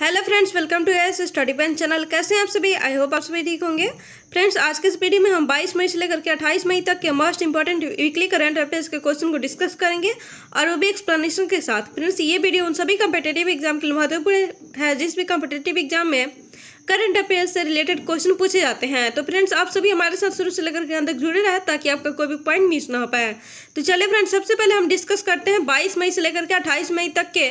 hello friends welcome to S study pen channel कैसे हैं आप सभी आई होप आप सभी ठीक होंगे फ्रेंड्स आज के इस वीडियो में हम 22 मई से लेकर के 28 मई तक के most important weekly current affairs के क्वेश्चन को डिस्कस करेंगे और वो भी एक्सप्लेनेशन के साथ फ्रेंड्स ये वीडियो उन सभी कम्पिटेटिव एग्जाम के लिए महत्वपूर्ण है जिस भी कम्पिटेटिव एग्जाम में करंट अफेयर्स से रिलेटेड क्वेश्चन पूछे जाते हैं तो फ्रेंड्स आप सभी हमारे साथ शुरू से लेकर के अंदर जुड़े रहे ताकि आपका कोई भी पॉइंट मिस ना हो पाए तो चलिए फ्रेंड्स सबसे पहले हम डिस्कस करते हैं 22 मई से लेकर के 28 मई तक के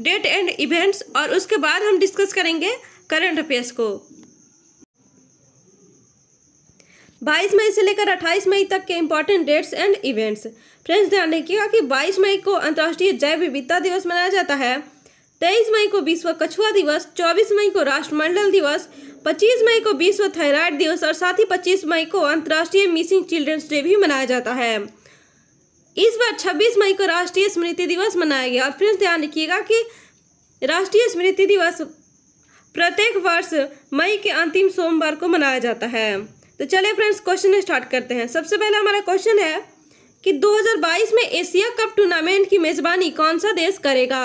डेट एंड इवेंट्स और उसके बाद हम डिस्कस करेंगे करंट अफेयर्स को 22 मई से लेकर 28 मई तक के important dates and events friends ध्यान रखिएगा कि 22 मई को अंतर्राष्ट्रीय जैव विविधता दिवस मनाया जाता है 23 मई को विश्व कछुआ दिवस 24 मई को राष्ट्रमंडल दिवस 25 मई को विश्व थायराइड दिवस और साथ ही 25 मई को अंतर्राष्ट्रीय मिसिंग चिल्ड्रंस डे भी मनाया जाता है इस बार 26 मई को राष्ट्रीय स्मृति दिवस मनाया गया और फिर ध्यान रखिएगा कि राष्ट्रीय स्मृति दिवस प्रत्येक वर्ष मई के अंतिम सोमवार को मनाया जाता है तो चलिए फ्रेंड्स क्वेश्चन स्टार्ट करते हैं सबसे पहला हमारा क्वेश्चन है कि 2022 में एशिया कप टूर्नामेंट की मेजबानी कौन सा देश करेगा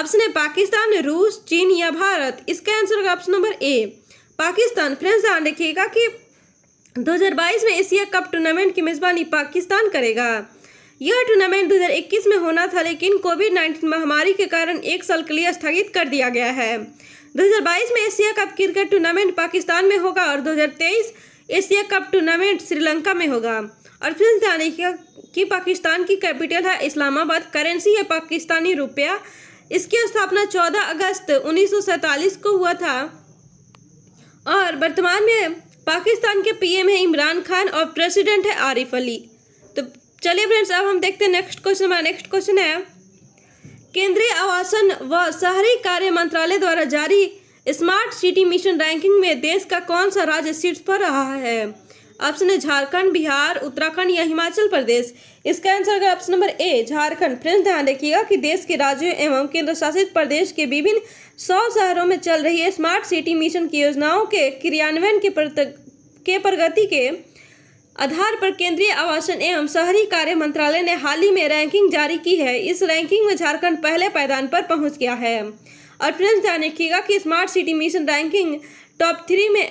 ऑप्शन है पाकिस्तान रूस चीन या भारत इसका आंसर होगा option number A Pakistan friends ध्यान रखिएगा कि 2022 में एशिया कप टूर्नामेंट की मेजबानी पाकिस्तान करेगा यह टूर्नामेंट 2021 में होना था लेकिन कोविड नाइन्टीन महामारी के कारण एक साल के लिए स्थगित कर दिया गया है 2022 में Asia cup cricket tournament Pakistan में होगा और 2023 एशिया कप टूर्नामेंट श्रीलंका में होगा और फिर जाने कि पाकिस्तान की कैपिटल है इस्लामाबाद करेंसी है पाकिस्तानी रुपया इसकी स्थापना चौदह अगस्त उन्नीस को हुआ था और वर्तमान में पाकिस्तान के पीएम है इमरान खान और प्रेसिडेंट है आरिफ अली चलिए फ्रेंड्स अब हम देखते हैं नेक्स्ट क्वेश्चन हमारा नेक्स्ट क्वेश्चन है केंद्रीय आवासन व शहरी कार्य मंत्रालय द्वारा जारी स्मार्ट सिटी मिशन रैंकिंग में देश का कौन सा राज्य शीर्ष पर रहा है ऑप्शन है झारखंड बिहार उत्तराखंड या हिमाचल प्रदेश इसका आंसर है option number A Jharkhand friends ध्यान रखिएगा कि देश के राज्यों एवं केंद्र शासित प्रदेश के विभिन्न सौ शहरों में चल रही स्मार्ट सिटी मिशन की योजनाओं के क्रियान्वयन के प्रगति के आधार पर केंद्रीय आवासन एवं शहरी कार्य मंत्रालय ने हाल ही में रैंकिंग जारी की है इस रैंकिंग में झारखंड पहले पैदान पर पहुंच गया है और फ्रेंड्स ध्यान रखिएगा कि smart city mission ranking top three में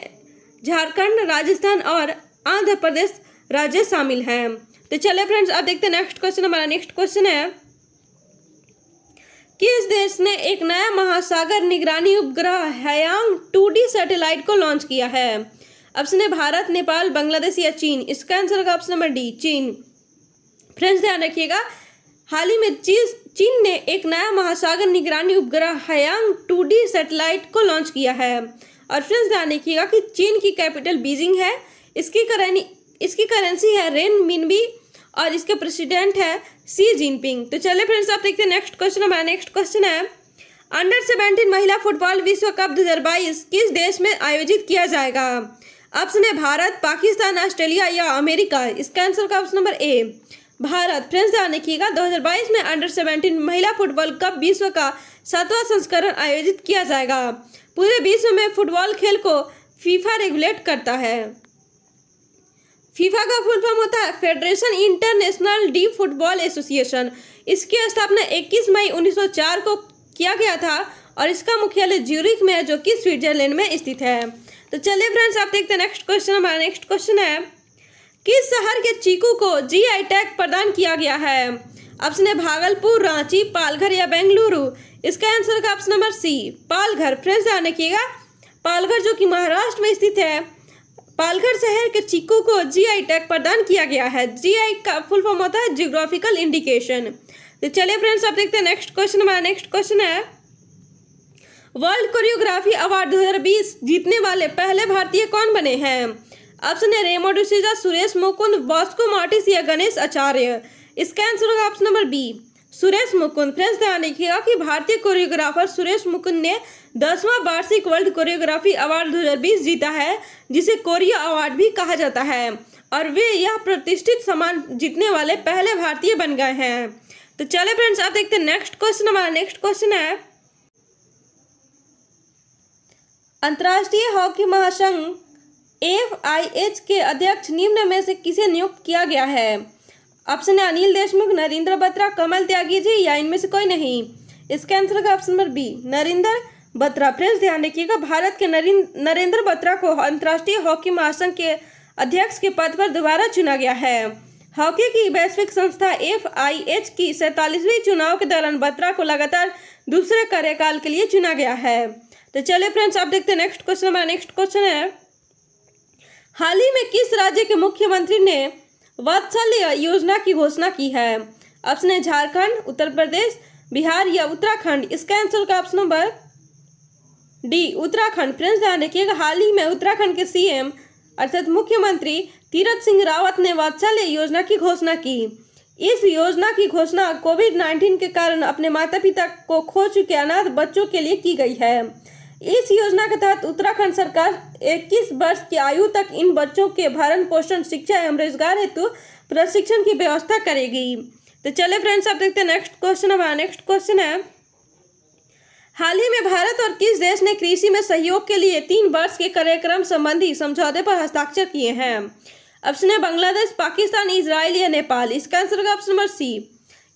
झारखंड राजस्थान और आंध्र प्रदेश राज्य शामिल हैं तो चले फ्रेंड्स अब देखते हैं नेक्स्ट क्वेश्चन हमारा नेक्स्ट क्वेश्चन है किस देश ने एक नया महासागर निगरानी उपग्रह हयांग टू डी को लॉन्च किया है ऑप्शन है भारत नेपाल बांग्लादेश या चीन इसका आंसर होगा ऑप्शन नंबर डी चीन फ्रेंड्स ध्यान रखिएगा हाल ही में चीज चीन ने एक नया महासागर निगरानी उपग्रह हयांग टू डी सेटेलाइट को लॉन्च किया है और फ्रेंड्स ध्यान रखिएगा कि चीन की कैपिटल बीजिंग है इसकी करेंसी इसकी करेंसी है रेन मिनबी और इसके प्रेसिडेंट है सी जिनपिंग तो चले फ्रेंड्स आप देखते हैं नेक्स्ट क्वेश्चन हमारा नेक्स्ट क्वेश्चन है अंडर सेवेंटीन महिला फुटबॉल विश्व कप दो किस देश में आयोजित किया जाएगा ऑप्शन है भारत पाकिस्तान ऑस्ट्रेलिया या अमेरिका इसका आंसर का option number A Bharat friends ध्यान रखिएगा 2022 में अंडर 17 महिला फुटबॉल कप विश्व का सातवां संस्करण आयोजित किया जाएगा पूरे विश्व में फुटबॉल खेल को फीफा रेगुलेट करता है फीफा का फुल फॉर्म होता है federation international de football association इसकी स्थापना 21 मई 1904 को किया गया था और इसका मुख्यालय ज्यूरिक में है जो कि स्विट्जरलैंड में स्थित है तो चलिए फ्रेंड्स आप देखते हैं नेक्स्ट क्वेश्चन हमारा नेक्स्ट क्वेश्चन है किस शहर के चीकू को जी आई टैग प्रदान किया गया है ऑप्शन है भागलपुर रांची पालघर या बेंगलुरु इसका आंसर का option number C Palghar friends ध्यान रखिएगा पालघर जो कि महाराष्ट्र में स्थित है पालघर शहर के चीकू को जीआई टैग प्रदान किया गया है जीआई का फुल फॉर्म होता है जियोग्राफिकल इंडिकेशन तो चलिए फ्रेंड्स आप देखते हैं नेक्स्ट क्वेश्चन हमारा नेक्स्ट क्वेश्चन है वर्ल्ड कोरियोग्राफी अवार्ड 2020 जीतने वाले पहले भारतीय कौन बने हैं ऑप्शन है रेमो डिसूजा सुरेश मुकुंद वास्को मार्टिस या गणेश आचार्य इसका आंसर होगा option number B Suresh Mukund friends ध्यान रखिएगा कि भारतीय कोरियोग्राफर सुरेश मुकुंद ने दसवां वार्षिक वर्ल्ड कोरियोग्राफी अवार्ड 2020 जीता है जिसे कोरियो अवार्ड भी कहा जाता है और वे यह प्रतिष्ठित सम्मान जीतने वाले पहले भारतीय बन गए हैं तो चले फ्रेंड्स आप देखते हैं नेक्स्ट क्वेश्चन हमारा नेक्स्ट क्वेश्चन है अंतर्राष्ट्रीय हॉकी महासंघ एफ आई एच के अध्यक्ष निम्न में से किसे नियुक्त किया गया है ऑप्शन है अनिल देशमुख नरेंद्र बत्रा कमल त्यागी जी या इनमें से कोई नहीं इसके आंसर का option number B Narendra Batra friends ध्यान रखिएगा भारत के नरेंद्र बत्रा को अंतर्राष्ट्रीय हॉकी महासंघ के अध्यक्ष के पद पर दोबारा चुना गया है हॉकी की वैश्विक संस्था एफ की सैतालीसवीं चुनाव के दौरान बत्रा को लगातार दूसरे कार्यकाल के लिए चुना गया है तो चलिए फ्रेंड्स आप देखते हैं नेक्स्ट क्वेश्चन हमारा नेक्स्ट क्वेश्चन है हाल ही में किस राज्य के मुख्यमंत्री ने वात्सल्य योजना की घोषणा की है ऑप्शन है झारखंड उत्तर प्रदेश बिहार या उत्तराखंड इसका आंसर का option number D Uttarakhand friends ध्यान रखिएगा हाल ही में उत्तराखंड के सीएम अर्थात मुख्यमंत्री तीरथ सिंह रावत ने वात्सल्य योजना की घोषणा की इस योजना की घोषणा कोविड नाइन्टीन के कारण अपने माता पिता को खो चुके अनाथ बच्चों के लिए की गई है इस योजना के तहत उत्तराखंड सरकार 21 वर्ष की आयु तक इन बच्चों के भरण पोषण शिक्षा एवं रोजगार हेतु प्रशिक्षण की व्यवस्था करेगी तो चले फ्रेंड्स आप देखते हैं नेक्स्ट क्वेश्चन हमारा नेक्स्ट क्वेश्चन है हाल ही में भारत और किस देश ने कृषि में सहयोग के लिए तीन वर्ष के कार्यक्रम संबंधी समझौते पर हस्ताक्षर किए हैं ऑप्शन है बांग्लादेश पाकिस्तान इसराइल या नेपाल इसका आंसर होगा ऑप्शन नंबर सी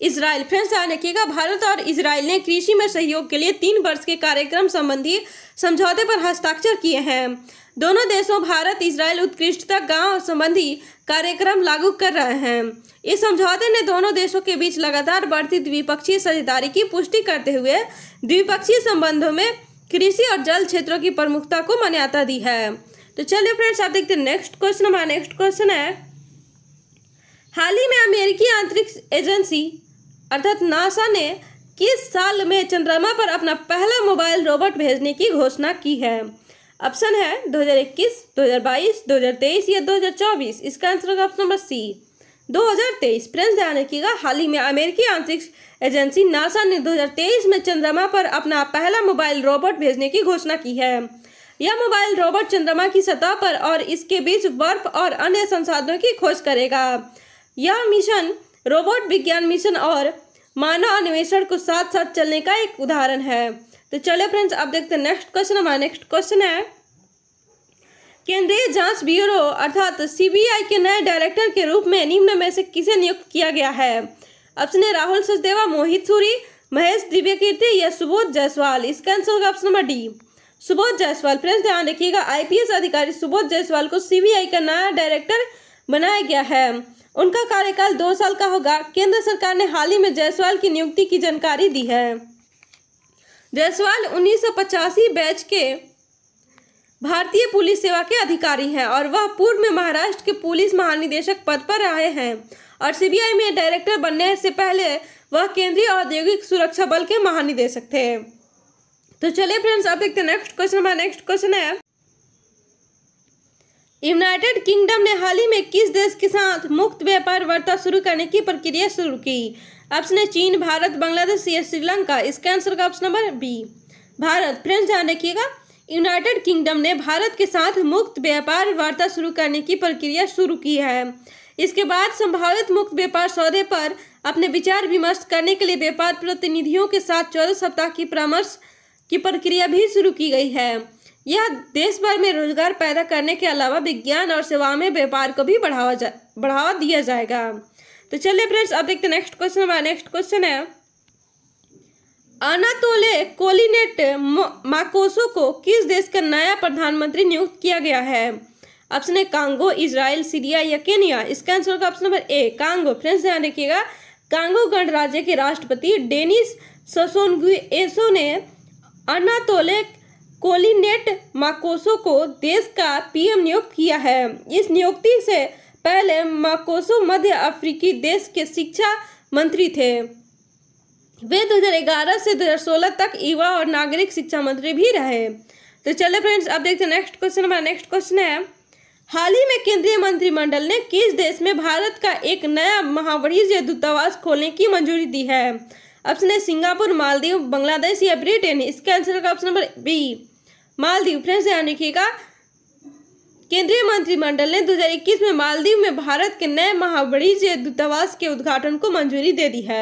इसराइल फिर ध्यान रखिएगा भारत और इसराइल ने कृषि में सहयोग के लिए तीन वर्ष के कार्यक्रम संबंधी समझौते पर हस्ताक्षर किए हैं दोनों देशों भारत इसराइल उत्कृष्टता गांव संबंधी कार्यक्रम लागू कर रहे हैं इस समझौते ने दोनों देशों के बीच लगातार बढ़ती द्विपक्षीय साझेदारी की पुष्टि करते हुए द्विपक्षीय संबंधों में कृषि और जल क्षेत्रों की प्रमुखता को मान्यता दी है तो चलिए फ्रेंड्स आप देखते हैं नेक्स्ट क्वेश्चन हमारा नेक्स्ट क्वेश्चन है हाल ही में अमेरिकी आंतरिक एजेंसी अर्थात नासा ने किस साल में चंद्रमा पर अपना पहला मोबाइल रोबोट भेजने की घोषणा की है ऑप्शन है 2021, 2022, 2023 या 2024 इसका आंसर होगा ऑप्शन नंबर सी 2023 फ्रेंड्स ध्यान रखिएगा हाल ही में अमेरिकी आंतरिक एजेंसी नासा ने 2023 में चंद्रमा पर अपना पहला मोबाइल रोबोट भेजने की घोषणा की है यह मोबाइल रोबोट चंद्रमा की सतह पर और इसके बीच बर्फ और अन्य संसाधनों की खोज करेगा यह मिशन रोबोट विज्ञान मिशन और मानव अन्वेषण को साथ साथ चलने का एक उदाहरण है तो चलो फ्रेंड्स अब देखते हैं नेक्स्ट क्वेश्चन हमारा नेक्स्ट क्वेश्चन है केंद्रीय जांच ब्यूरो अर्थात सीबीआई के नए डायरेक्टर के रूप में निम्न में से किसे नियुक्त किया गया है ऑप्शन है राहुल सचदेवा मोहित सूरी महेश दिव्य कीर्ति या सुबोध जायसवाल इसका आंसर होगा option number D Subodh Jaiswal friends ध्यान रखिएगा आईपीएस अधिकारी सुबोध जायसवाल को सीबीआई का नया डायरेक्टर बनाया गया है उनका कार्यकाल दो साल का होगा केंद्र सरकार ने हाल ही में जायसवाल की नियुक्ति की जानकारी दी है जायसवाल उन्नीस बैच के भारतीय पुलिस सेवा के अधिकारी हैं और वह पूर्व में महाराष्ट्र के पुलिस महानिदेशक पद पर रहे हैं और सीबीआई में डायरेक्टर बनने से पहले वह केंद्रीय औद्योगिक सुरक्षा बल के महानिदेशक थे तो चलिए फ्रेंड्स अब देखते हैं नेक्स्ट क्वेश्चन हमारा नेक्स्ट क्वेश्चन है यूनाइटेड किंगडम ने हाल ही में किस देश के साथ मुक्त व्यापार वार्ता शुरू करने की प्रक्रिया शुरू की ऑप्शन है चीन भारत बांग्लादेश या श्रीलंका इसके आंसर का option number B Bharat friends ध्यान रखिएगा यूनाइटेड किंगडम ने भारत के साथ मुक्त व्यापार वार्ता शुरू करने की प्रक्रिया शुरू की है इसके बाद संभावित मुक्त व्यापार सौदे पर अपने विचार विमर्श करने के लिए व्यापार प्रतिनिधियों के साथ चौदह सप्ताह की परामर्श की प्रक्रिया भी शुरू की गई है यह देश भर में रोजगार पैदा करने के अलावा विज्ञान और सेवाओं में व्यापार को भी बढ़ावा जा बढ़ावा दिया जाएगा तो चलिए फ्रेंड्स अब देखते नेक्स्ट क्वेश्चन हमारा नेक्स्ट क्वेश्चन है अनातोले कोलिनेट माकोसो को किस देश का नया प्रधानमंत्री नियुक्त किया गया है option A Congo Israel Syria या केनिया इसका आंसर होगा option number A Congo friends ध्यान रखिएगा कांगो गणराज्य के राष्ट्रपति डेनिस ससोनगुएसो ने अनातोले कोलिनेट माकोसो को देश का पीएम नियुक्त किया है इस नियुक्ति से पहले माकोसो मध्य अफ्रीकी देश के शिक्षा मंत्री थे वे 2011 से 2016 तक युवा और नागरिक शिक्षा मंत्री भी रहे तो चले फ्रेंड्स अब देखते हैं नेक्स्ट क्वेश्चन हमारा नेक्स्ट क्वेश्चन है हाल ही में केंद्रीय मंत्रिमंडल ने किस देश में भारत का एक नया महावरीज दूतावास खोलने की मंजूरी दी है ऑप्शन है सिंगापुर मालदीव बांग्लादेश या ब्रिटेन इसका आंसर होगा option number B Maldives friends ध्यान रखिएगा केंद्रीय मंत्रिमंडल ने 2021 में मालदीव में भारत के नए महावाणिज्य दूतावास के उद्घाटन को मंजूरी दे दी है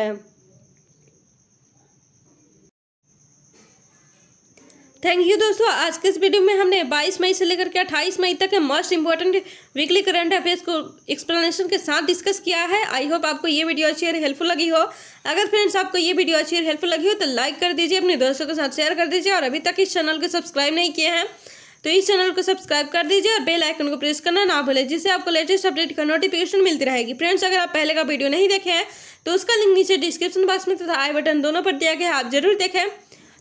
थैंक यू दोस्तों आज के इस वीडियो में हमने 22 मई से लेकर के 28 मई तक के most important weekly current affairs को एक्सप्लेनेशन के साथ डिस्कस किया है आई होप आपको ये वीडियो अच्छी और हेल्पफुल लगी हो अगर फ्रेंड्स आपको ये वीडियो अच्छी और हेल्पफुल लगी हो तो लाइक कर दीजिए अपने दोस्तों के साथ शेयर कर दीजिए और अभी तक इस चैनल को सब्सक्राइब नहीं किए हैं तो इस चैनल को सब्सक्राइब कर दीजिए और बेल आइकन को प्रेस करना ना भूलें जिससे आपको लेटेस्ट अपडेट का नोटिफिकेशन मिलती रहेगी फ्रेंड्स अगर आप पहले का वीडियो नहीं देखे हैं तो उसका लिंक नीचे डिस्क्रिप्शन बॉक्स में तथा आई बटन दोनों पर दिया गया है आप जरूर देखें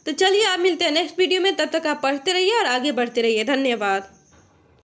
तो चलिए आप मिलते हैं नेक्स्ट वीडियो में तब तक आप पढ़ते रहिए और आगे बढ़ते रहिए धन्यवाद